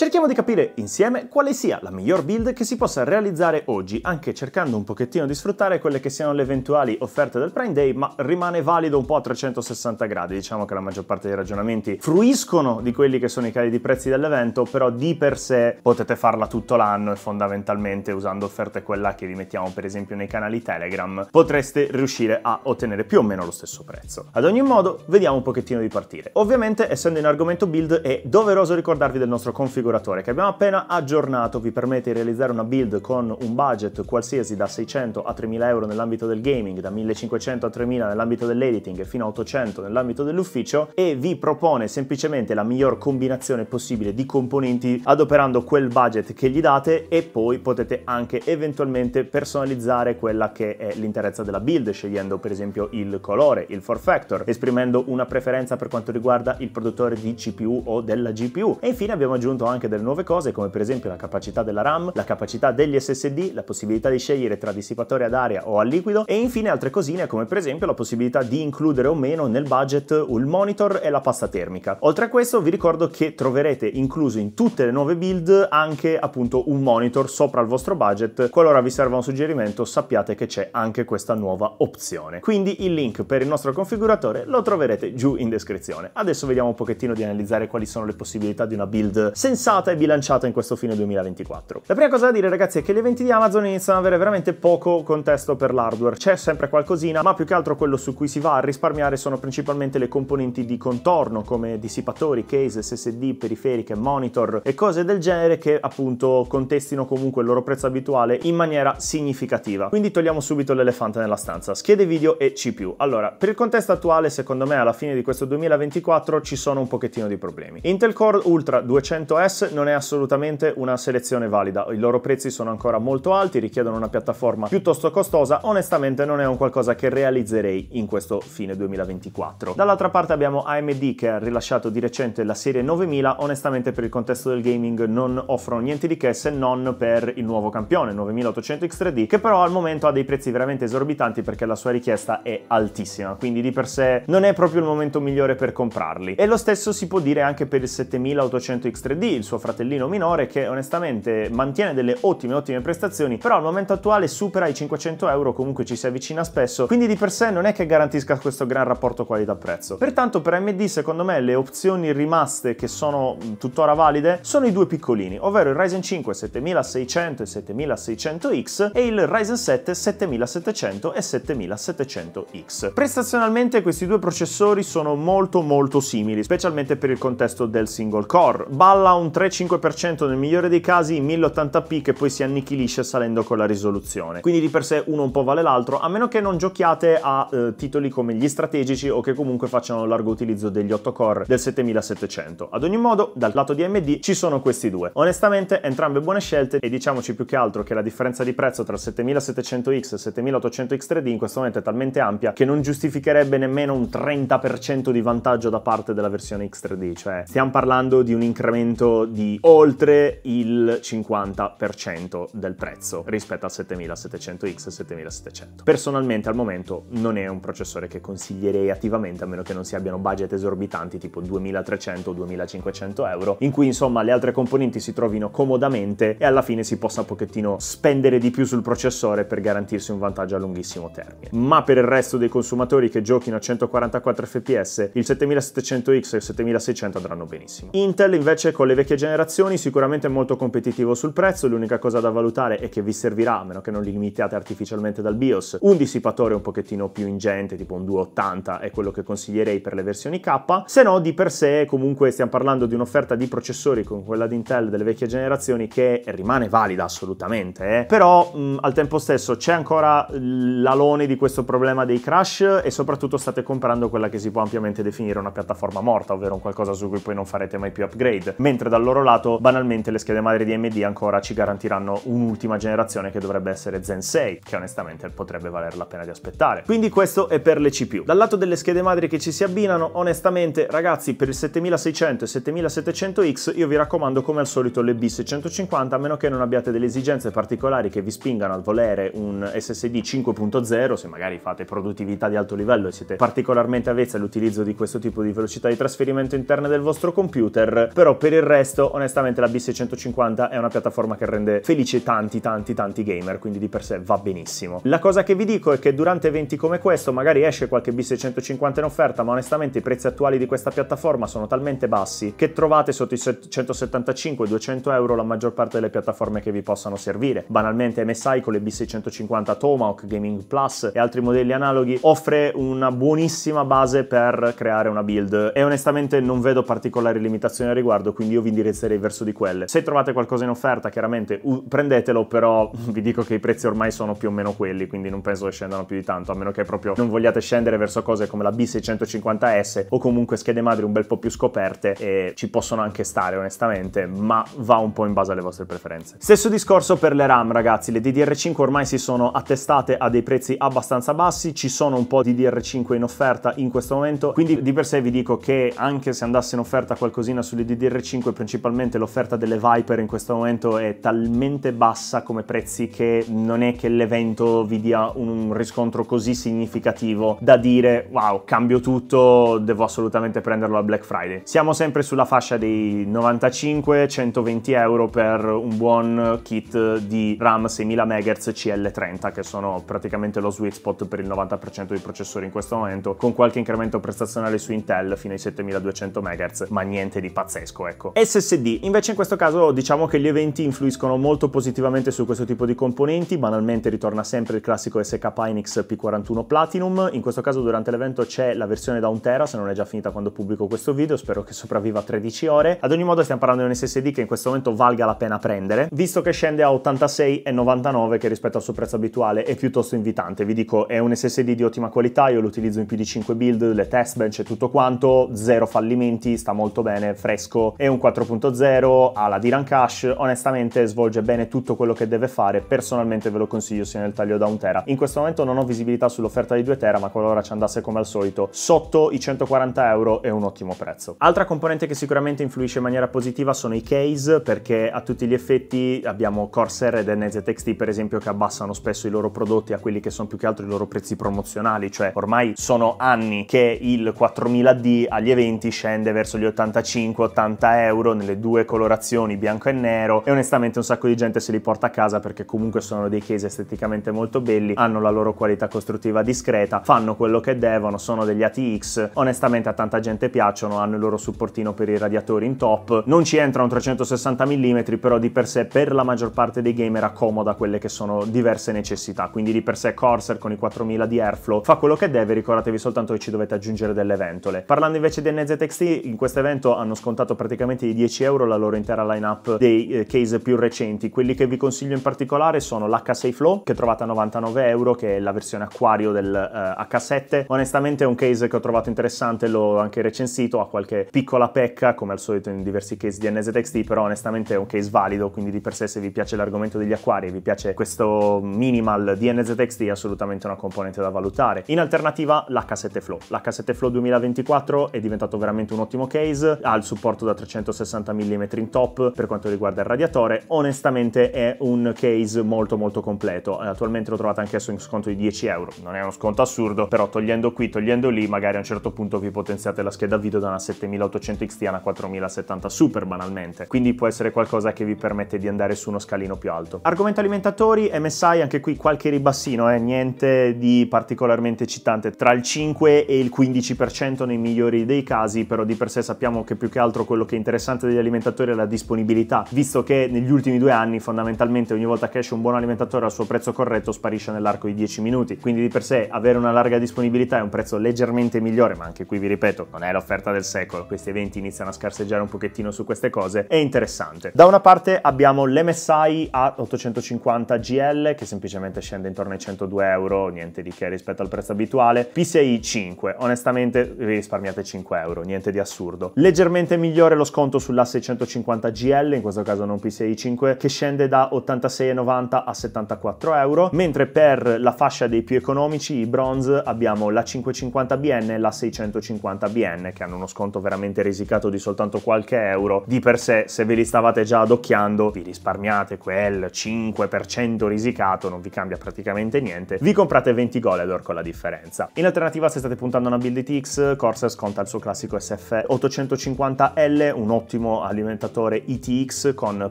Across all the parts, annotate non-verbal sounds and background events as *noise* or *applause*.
Cerchiamo di capire insieme quale sia la miglior build che si possa realizzare oggi, anche cercando un pochettino di sfruttare quelle che siano le eventuali offerte del Prime Day, ma rimane valido un po' a 360 gradi, diciamo che la maggior parte dei ragionamenti fruiscono di quelli che sono i cali di prezzi dell'evento, però di per sé potete farla tutto l'anno e fondamentalmente usando offerte quella che vi mettiamo per esempio nei canali Telegram potreste riuscire a ottenere più o meno lo stesso prezzo. Ad ogni modo, vediamo un pochettino di partire. Ovviamente, essendo in argomento build, è doveroso ricordarvi del nostro configuratore configuratore che abbiamo appena aggiornato vi permette di realizzare una build con un budget qualsiasi da 600 a 3000 euro nell'ambito del gaming, da 1500 a 3000 nell'ambito dell'editing e fino a 800 nell'ambito dell'ufficio e vi propone semplicemente la miglior combinazione possibile di componenti adoperando quel budget che gli date e poi potete anche eventualmente personalizzare quella che è l'interezza della build scegliendo per esempio il colore, il for factor, esprimendo una preferenza per quanto riguarda il produttore di CPU o della GPU e infine abbiamo aggiunto anche anche delle nuove cose come per esempio la capacità della RAM, la capacità degli SSD, la possibilità di scegliere tra dissipatore ad aria o a liquido e infine altre cosine come per esempio la possibilità di includere o meno nel budget un monitor e la pasta termica. Oltre a questo vi ricordo che troverete incluso in tutte le nuove build anche appunto un monitor sopra il vostro budget. Qualora vi serva un suggerimento sappiate che c'è anche questa nuova opzione. Quindi il link per il nostro configuratore lo troverete giù in descrizione. Adesso vediamo un pochettino di analizzare quali sono le possibilità di una build senza pensata e bilanciata in questo fine 2024. La prima cosa da dire ragazzi è che gli eventi di Amazon iniziano ad avere veramente poco contesto per l'hardware, c'è sempre qualcosina, ma più che altro quello su cui si va a risparmiare sono principalmente le componenti di contorno come dissipatori, case, SSD, periferiche, monitor e cose del genere che appunto contestino comunque il loro prezzo abituale in maniera significativa. Quindi togliamo subito l'elefante nella stanza, schede video e CPU. Allora, per il contesto attuale secondo me alla fine di questo 2024 ci sono un pochettino di problemi. Intel Core Ultra 200S non è assolutamente una selezione valida, i loro prezzi sono ancora molto alti, richiedono una piattaforma piuttosto costosa, onestamente non è un qualcosa che realizzerei in questo fine 2024. Dall'altra parte abbiamo AMD che ha rilasciato di recente la serie 9000, onestamente per il contesto del gaming non offrono niente di che se non per il nuovo campione 9800 X3D che però al momento ha dei prezzi veramente esorbitanti perché la sua richiesta è altissima, quindi di per sé non è proprio il momento migliore per comprarli. E lo stesso si può dire anche per il 7800 X3D, il suo fratellino minore che onestamente mantiene delle ottime ottime prestazioni però al momento attuale supera i 500 euro comunque ci si avvicina spesso quindi di per sé non è che garantisca questo gran rapporto qualità prezzo pertanto per AMD secondo me le opzioni rimaste che sono tuttora valide sono i due piccolini ovvero il Ryzen 5 7600 e 7600X e il Ryzen 7 7700 e 7700X prestazionalmente questi due processori sono molto molto simili specialmente per il contesto del single core balla un 3-5% nel migliore dei casi, 1080p che poi si annichilisce salendo con la risoluzione. Quindi di per sé uno un po' vale l'altro, a meno che non giochiate a eh, titoli come gli strategici o che comunque facciano largo utilizzo degli 8 core del 7700. Ad ogni modo, dal lato di AMD ci sono questi due. Onestamente, entrambe buone scelte e diciamoci più che altro che la differenza di prezzo tra il 7700X e il 7800X3D in questo momento è talmente ampia che non giustificherebbe nemmeno un 30% di vantaggio da parte della versione X3D, cioè stiamo parlando di un incremento di oltre il 50% del prezzo rispetto al 7700X e 7700. Personalmente al momento non è un processore che consiglierei attivamente a meno che non si abbiano budget esorbitanti tipo 2300 o 2500 euro in cui insomma le altre componenti si trovino comodamente e alla fine si possa un pochettino spendere di più sul processore per garantirsi un vantaggio a lunghissimo termine. Ma per il resto dei consumatori che giochino a 144 fps il 7700X e il 7600 andranno benissimo. Intel invece con le vecchie vecchie generazioni, sicuramente molto competitivo sul prezzo, l'unica cosa da valutare è che vi servirà, a meno che non li limitiate artificialmente dal BIOS, un dissipatore un pochettino più ingente, tipo un 280 è quello che consiglierei per le versioni K, se no di per sé comunque stiamo parlando di un'offerta di processori con quella di Intel delle vecchie generazioni che rimane valida assolutamente, eh. però mh, al tempo stesso c'è ancora l'alone di questo problema dei crash e soprattutto state comprando quella che si può ampiamente definire una piattaforma morta, ovvero un qualcosa su cui poi non farete mai più upgrade, mentre dal dal loro lato banalmente le schede madre di AMD ancora ci garantiranno un'ultima generazione che dovrebbe essere Zen 6, che onestamente potrebbe valer la pena di aspettare. Quindi questo è per le CPU. Dal lato delle schede madre che ci si abbinano, onestamente ragazzi per il 7600 e 7700X io vi raccomando come al solito le B650 a meno che non abbiate delle esigenze particolari che vi spingano al volere un SSD 5.0, se magari fate produttività di alto livello e siete particolarmente avvezzi all'utilizzo di questo tipo di velocità di trasferimento interna del vostro computer, però per il resto questo onestamente la B650 è una piattaforma che rende felici tanti tanti tanti gamer, quindi di per sé va benissimo. La cosa che vi dico è che durante eventi come questo magari esce qualche B650 in offerta, ma onestamente i prezzi attuali di questa piattaforma sono talmente bassi che trovate sotto i 175 200 euro la maggior parte delle piattaforme che vi possano servire. Banalmente MSI con le B650 Tomahawk, Gaming Plus e altri modelli analoghi offre una buonissima base per creare una build e onestamente non vedo particolari limitazioni al riguardo, quindi io vi indirizzerei verso di quelle. Se trovate qualcosa in offerta, chiaramente prendetelo, però *laughs* vi dico che i prezzi ormai sono più o meno quelli, quindi non penso che scendano più di tanto, a meno che proprio non vogliate scendere verso cose come la B650S o comunque schede madri un bel po' più scoperte e ci possono anche stare onestamente, ma va un po' in base alle vostre preferenze. Stesso discorso per le RAM, ragazzi, le DDR5 ormai si sono attestate a dei prezzi abbastanza bassi, ci sono un po' di DDR5 in offerta in questo momento, quindi di per sé vi dico che anche se andasse in offerta qualcosina sulle DDR5 principalmente principalmente l'offerta delle Viper in questo momento è talmente bassa come prezzi che non è che l'evento vi dia un riscontro così significativo da dire wow cambio tutto devo assolutamente prenderlo a Black Friday siamo sempre sulla fascia dei 95-120 euro per un buon kit di RAM 6000 MHz CL30 che sono praticamente lo sweet spot per il 90% dei processori in questo momento con qualche incremento prestazionale su Intel fino ai 7200 MHz ma niente di pazzesco ecco e se SSD, invece in questo caso diciamo che gli eventi influiscono molto positivamente su questo tipo di componenti, banalmente ritorna sempre il classico SK Hynix P41 Platinum, in questo caso durante l'evento c'è la versione da 1 tera, se non è già finita quando pubblico questo video, spero che sopravviva 13 ore, ad ogni modo stiamo parlando di un SSD che in questo momento valga la pena prendere, visto che scende a 86,99 che rispetto al suo prezzo abituale è piuttosto invitante, vi dico è un SSD di ottima qualità, io lo utilizzo in più di 5 build, le test bench e tutto quanto, zero fallimenti, sta molto bene, fresco, è un 4 4.0 alla Diran Cash, onestamente svolge bene tutto quello che deve fare, personalmente ve lo consiglio sia nel taglio da 1 tera. In questo momento non ho visibilità sull'offerta di 2 tera, ma qualora ci andasse come al solito sotto i 140 euro è un ottimo prezzo. Altra componente che sicuramente influisce in maniera positiva sono i case, perché a tutti gli effetti abbiamo Corsair ed NZXT per esempio che abbassano spesso i loro prodotti a quelli che sono più che altro i loro prezzi promozionali, cioè ormai sono anni che il 4000D agli eventi scende verso gli 85-80 euro euro nelle due colorazioni bianco e nero e onestamente un sacco di gente se li porta a casa perché comunque sono dei case esteticamente molto belli, hanno la loro qualità costruttiva discreta, fanno quello che devono, sono degli ATX, onestamente a tanta gente piacciono, hanno il loro supportino per i radiatori in top, non ci entra un 360 mm però di per sé per la maggior parte dei gamer accomoda quelle che sono diverse necessità, quindi di per sé Corsair con i 4000 di airflow fa quello che deve, ricordatevi soltanto che ci dovete aggiungere delle ventole. Parlando invece di NZXT, in questo evento hanno scontato praticamente i 10 euro la loro intera lineup dei eh, case più recenti. Quelli che vi consiglio in particolare sono l'H6 Flow che trovate a 99 euro che è la versione acquario del eh, H7. Onestamente è un case che ho trovato interessante, l'ho anche recensito, ha qualche piccola pecca come al solito in diversi case di NZXT, però onestamente è un case valido, quindi di per sé se vi piace l'argomento degli acquari e vi piace questo minimal di NZXT è assolutamente una componente da valutare. In alternativa l'H7 Flow. L'H7 Flow 2024 è diventato veramente un ottimo case, ha il supporto da 360 60 mm in top per quanto riguarda il radiatore. Onestamente è un case molto molto completo. Eh, attualmente lo trovate anche anch'esso in sconto di 10 euro. Non è uno sconto assurdo, però togliendo qui, togliendo lì, magari a un certo punto vi potenziate la scheda video da una 7800 XT a una 4070 Super banalmente. Quindi può essere qualcosa che vi permette di andare su uno scalino più alto. Argomento alimentatori, MSI, anche qui qualche ribassino, eh? niente di particolarmente eccitante. Tra il 5 e il 15% nei migliori dei casi, però di per sé sappiamo che più che altro quello che è interessante importante degli alimentatori è la disponibilità, visto che negli ultimi due anni fondamentalmente ogni volta che esce un buon alimentatore al suo prezzo corretto sparisce nell'arco di 10 minuti, quindi di per sé avere una larga disponibilità e un prezzo leggermente migliore, ma anche qui vi ripeto, non è l'offerta del secolo, questi eventi iniziano a scarseggiare un pochettino su queste cose, è interessante. Da una parte abbiamo l'MSI a 850 GL che semplicemente scende intorno ai 102 euro, niente di che rispetto al prezzo abituale, PCI 5, onestamente vi risparmiate 5 euro, niente di assurdo. Leggermente migliore lo sconto su sull'asse 150 GL, in questo caso non p 5, che scende da 86,90 a 74 euro, mentre per la fascia dei più economici, i bronze, abbiamo la 550 BN e la 650 BN, che hanno uno sconto veramente risicato di soltanto qualche euro. Di per sé, se ve li stavate già adocchiando, vi risparmiate quel 5% risicato, non vi cambia praticamente niente, vi comprate 20 Goledor con la differenza. In alternativa, se state puntando a una Build X, Corsair sconta il suo classico SF 850L, un ottimo ultimo alimentatore ITX con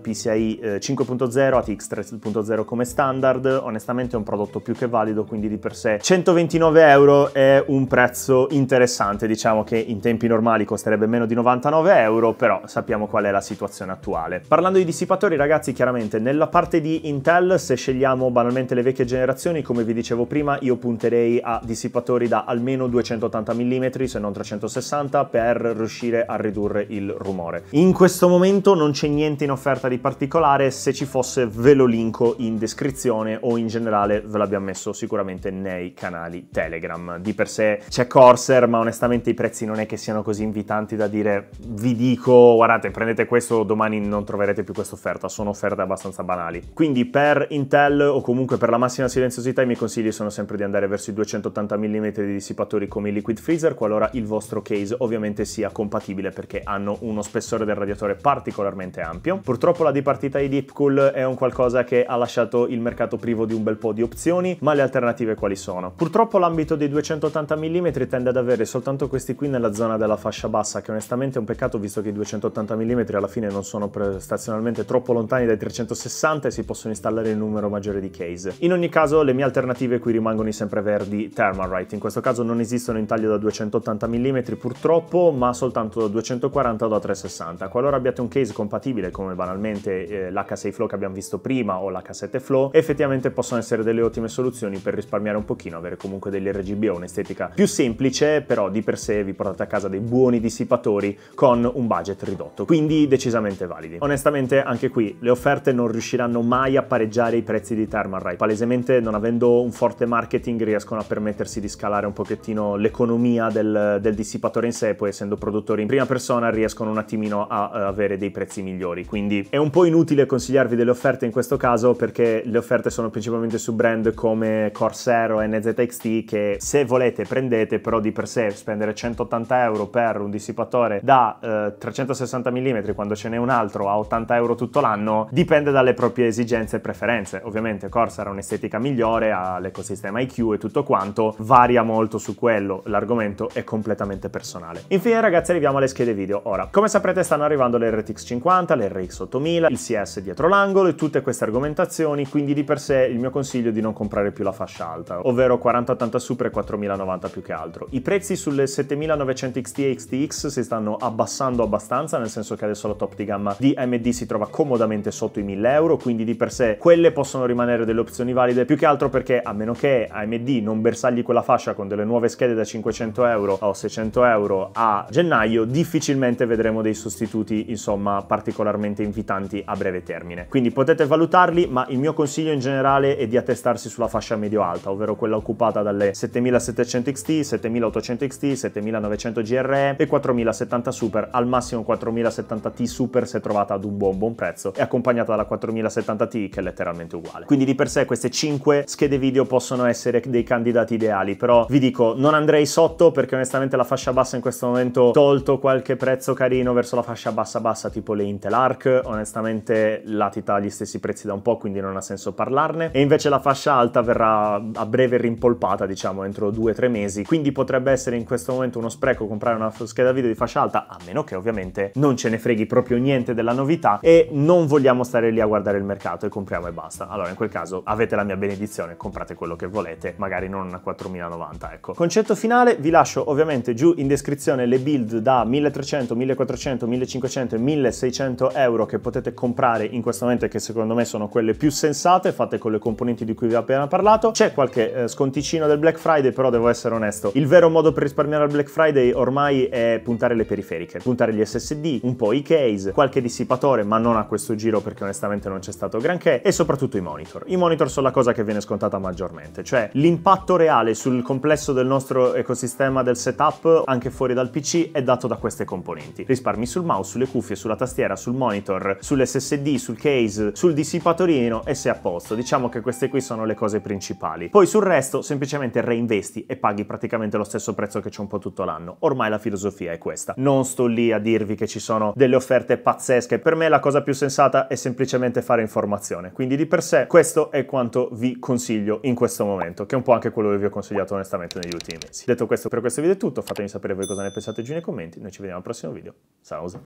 PCI 5.0, ATX 3.0 come standard. Onestamente è un prodotto più che valido, quindi di per sé 129 euro è un prezzo interessante. Diciamo che in tempi normali costerebbe meno di 99 euro, però sappiamo qual è la situazione attuale. Parlando di dissipatori, ragazzi, chiaramente nella parte di Intel, se scegliamo banalmente le vecchie generazioni, come vi dicevo prima, io punterei a dissipatori da almeno 280 mm, se non 360, per riuscire a ridurre il rumore. In questo momento non c'è niente in offerta di particolare, se ci fosse ve lo linko in descrizione o in generale ve l'abbiamo messo sicuramente nei canali Telegram. Di per sé c'è Corsair, ma onestamente i prezzi non è che siano così invitanti da dire vi dico guardate prendete questo domani non troverete più questa offerta, sono offerte abbastanza banali. Quindi per Intel o comunque per la massima silenziosità i miei consigli sono sempre di andare verso i 280 mm di dissipatori come i liquid freezer qualora il vostro case ovviamente sia compatibile perché hanno uno spessore spessore del radiatore particolarmente ampio. Purtroppo la dipartita di Deepcool è un qualcosa che ha lasciato il mercato privo di un bel po' di opzioni, ma le alternative quali sono? Purtroppo l'ambito dei 280 mm tende ad avere soltanto questi qui nella zona della fascia bassa, che onestamente è un peccato visto che i 280 mm alla fine non sono prestazionalmente troppo lontani dai 360 e si possono installare il numero maggiore di case. In ogni caso le mie alternative qui rimangono i sempreverdi Thermalright, in questo caso non esistono in taglio da 280 mm purtroppo, ma soltanto da 240 o da 360. Qualora abbiate un case compatibile come banalmente eh, l'H6 Flow che abbiamo visto prima o l'H7 Flow, effettivamente possono essere delle ottime soluzioni per risparmiare un pochino, avere comunque degli RGB o un'estetica più semplice, però di per sé vi portate a casa dei buoni dissipatori con un budget ridotto, quindi decisamente validi. Onestamente anche qui le offerte non riusciranno mai a pareggiare i prezzi di Thermalright, palesemente non avendo un forte marketing riescono a permettersi di scalare un pochettino l'economia del, del dissipatore in sé, poi essendo produttori in prima persona riescono un attimino a eh, avere dei prezzi migliori. Quindi è un po' inutile consigliarvi delle offerte in questo caso perché le offerte sono principalmente su brand come Corsair o NZXT che se volete prendete, però di per sé spendere 180 euro per un dissipatore da eh, 360 mm quando ce n'è un altro a 80 euro tutto l'anno dipende dalle proprie esigenze e preferenze. Ovviamente Corsair ha un'estetica migliore, ha l'ecosistema IQ e tutto quanto, varia molto su quello, l'argomento è completamente personale. Infine ragazzi arriviamo alle schede video. Ora, come saprete stanno arrivando le RTX 50, le RX 8000, il CS dietro l'angolo e tutte queste argomentazioni, quindi di per sé il mio consiglio è di non comprare più la fascia alta, ovvero 4080 Super e 4090 più che altro. I prezzi sulle 7900 XT e XTX si stanno abbassando abbastanza, nel senso che adesso la top di gamma di AMD si trova comodamente sotto i 1000 euro, quindi di per sé quelle possono rimanere delle opzioni valide, più che altro perché a meno che AMD non bersagli quella fascia con delle nuove schede da 500 euro o 600 euro a gennaio, difficilmente vedremo dei sostituti sostituti insomma particolarmente invitanti a breve termine. Quindi potete valutarli ma il mio consiglio in generale è di attestarsi sulla fascia medio alta ovvero quella occupata dalle 7700 XT, 7800 XT, 7900 GRE e 4070 Super al massimo 4070 T Super se trovata ad un buon buon prezzo e accompagnata dalla 4070 T che è letteralmente uguale. Quindi di per sé queste 5 schede video possono essere dei candidati ideali però vi dico non andrei sotto perché onestamente la fascia bassa in questo momento tolto qualche prezzo carino verso la fascia fascia bassa bassa tipo le Intel Arc onestamente latita agli stessi prezzi da un po' quindi non ha senso parlarne e invece la fascia alta verrà a breve rimpolpata diciamo entro 2-3 mesi quindi potrebbe essere in questo momento uno spreco comprare una scheda video di fascia alta a meno che ovviamente non ce ne freghi proprio niente della novità e non vogliamo stare lì a guardare il mercato e compriamo e basta allora in quel caso avete la mia benedizione comprate quello che volete magari non una 4090 ecco concetto finale vi lascio ovviamente giù in descrizione le build da 1300 1400 1400 1500 e 1600 euro che potete comprare in questo momento che secondo me sono quelle più sensate, fatte con le componenti di cui vi ho appena parlato. C'è qualche eh, sconticino del Black Friday, però devo essere onesto, il vero modo per risparmiare al Black Friday ormai è puntare le periferiche, puntare gli SSD, un po' i case, qualche dissipatore, ma non a questo giro perché onestamente non c'è stato granché, e soprattutto i monitor. I monitor sono la cosa che viene scontata maggiormente, cioè l'impatto reale sul complesso del nostro ecosistema del setup, anche fuori dal PC, è dato da queste componenti. Risparmi sul mouse, sulle cuffie, sulla tastiera, sul monitor, sull'SSD, sul case, sul dissipatorino e sei a posto. Diciamo che queste qui sono le cose principali. Poi sul resto semplicemente reinvesti e paghi praticamente lo stesso prezzo che c'è un po' tutto l'anno. Ormai la filosofia è questa. Non sto lì a dirvi che ci sono delle offerte pazzesche. Per me la cosa più sensata è semplicemente fare informazione. Quindi di per sé questo è quanto vi consiglio in questo momento, che è un po' anche quello che vi ho consigliato onestamente negli ultimi mesi. Detto questo, per questo video è tutto. Fatemi sapere voi cosa ne pensate giù nei commenti. Noi ci vediamo al prossimo video. Ciao!